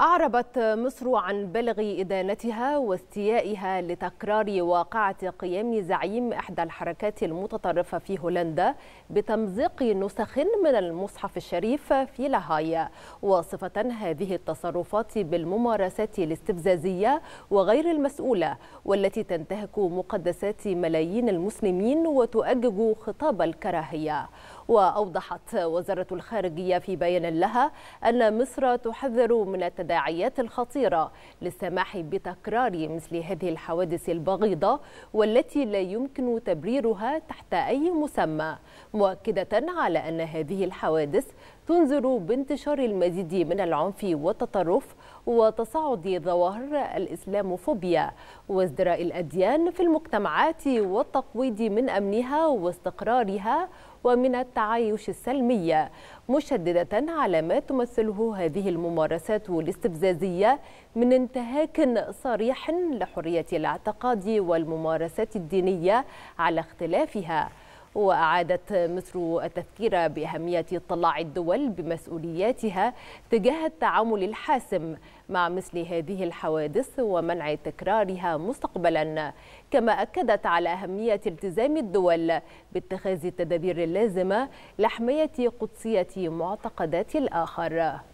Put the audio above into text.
أعربت مصر عن بلغ إدانتها واستيائها لتكرار واقعة قيام زعيم إحدى الحركات المتطرفة في هولندا بتمزيق نسخ من المصحف الشريف في لاهاي واصفة هذه التصرفات بالممارسات الاستفزازية وغير المسؤولة والتي تنتهك مقدسات ملايين المسلمين وتؤجج خطاب الكراهية وأوضحت وزارة الخارجية في بيان لها أن مصر تحذر من التداعيات الخطيرة للسماح بتكرار مثل هذه الحوادث البغيضة والتي لا يمكن تبريرها تحت أي مسمى مؤكدة على أن هذه الحوادث تنذر بانتشار المزيد من العنف والتطرف وتصاعد ظواهر الإسلاموفوبيا وازدراء الأديان في المجتمعات والتقويض من أمنها واستقرارها ومن التعايش السلمي مشددة على ما تمثله هذه الممارسات الاستفزازية من انتهاك صريح لحرية الاعتقاد والممارسات الدينية على اختلافها وأعادت مصر التذكير بأهمية اطلاع الدول بمسؤولياتها تجاه التعامل الحاسم مع مثل هذه الحوادث ومنع تكرارها مستقبلا كما أكدت على أهمية التزام الدول باتخاذ التدابير اللازمة لحماية قدسية معتقدات الآخر